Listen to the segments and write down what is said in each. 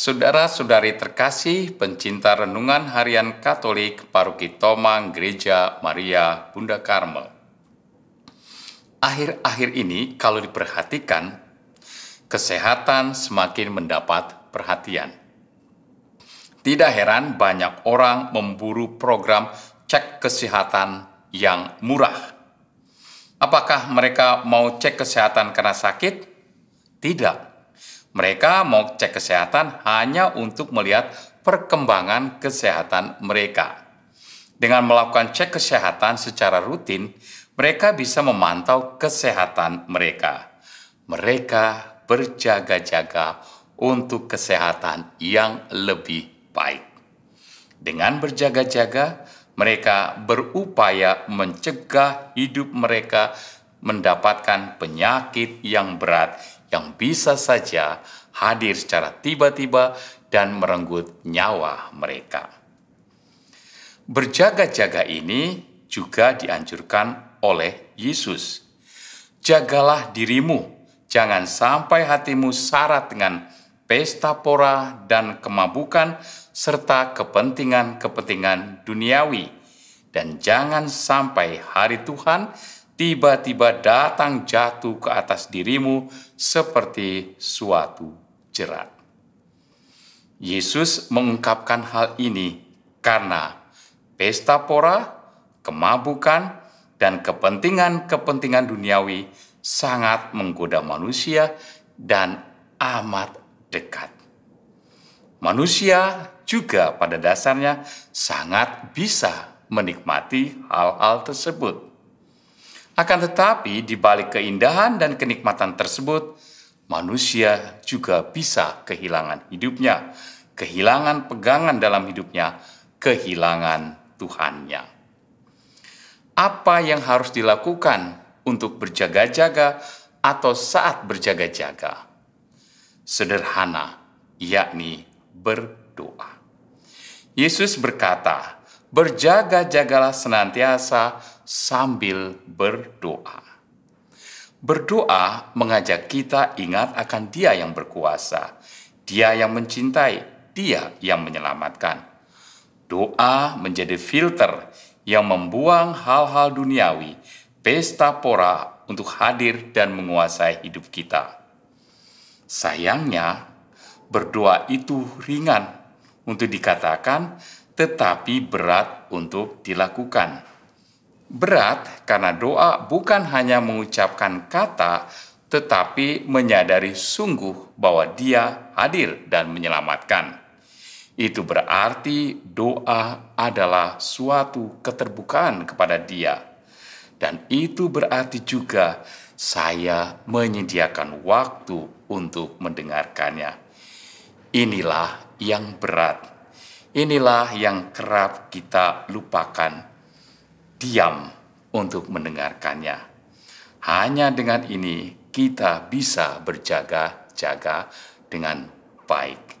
Saudara-saudari terkasih, pencinta renungan harian Katolik Paroki Tomang Gereja Maria Bunda Karmel. Akhir-akhir ini kalau diperhatikan, kesehatan semakin mendapat perhatian. Tidak heran banyak orang memburu program cek kesehatan yang murah. Apakah mereka mau cek kesehatan karena sakit? Tidak mereka mau cek kesehatan hanya untuk melihat perkembangan kesehatan mereka. Dengan melakukan cek kesehatan secara rutin, mereka bisa memantau kesehatan mereka. Mereka berjaga-jaga untuk kesehatan yang lebih baik. Dengan berjaga-jaga, mereka berupaya mencegah hidup mereka mendapatkan penyakit yang berat yang bisa saja hadir secara tiba-tiba dan merenggut nyawa mereka. Berjaga-jaga ini juga dianjurkan oleh Yesus. Jagalah dirimu, jangan sampai hatimu syarat dengan pesta pora dan kemabukan serta kepentingan-kepentingan duniawi. Dan jangan sampai hari Tuhan tiba-tiba datang jatuh ke atas dirimu seperti suatu jerat. Yesus mengungkapkan hal ini karena pesta pora, kemabukan, dan kepentingan-kepentingan duniawi sangat menggoda manusia dan amat dekat. Manusia juga pada dasarnya sangat bisa menikmati hal-hal tersebut akan tetapi, di balik keindahan dan kenikmatan tersebut, manusia juga bisa kehilangan hidupnya, kehilangan pegangan dalam hidupnya, kehilangan Tuhannya. Apa yang harus dilakukan untuk berjaga-jaga atau saat berjaga-jaga? Sederhana, yakni berdoa. Yesus berkata, "Berjaga-jagalah senantiasa sambil berdoa. Berdoa mengajak kita ingat akan Dia yang berkuasa, Dia yang mencintai, Dia yang menyelamatkan. Doa menjadi filter yang membuang hal-hal duniawi, pesta pora untuk hadir dan menguasai hidup kita. Sayangnya, berdoa itu ringan untuk dikatakan, tetapi berat untuk dilakukan. Berat karena doa bukan hanya mengucapkan kata, tetapi menyadari sungguh bahwa Dia hadir dan menyelamatkan. Itu berarti doa adalah suatu keterbukaan kepada Dia, dan itu berarti juga saya menyediakan waktu untuk mendengarkannya. Inilah yang berat, inilah yang kerap kita lupakan diam untuk mendengarkannya. Hanya dengan ini kita bisa berjaga-jaga dengan baik.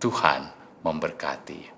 Tuhan memberkati.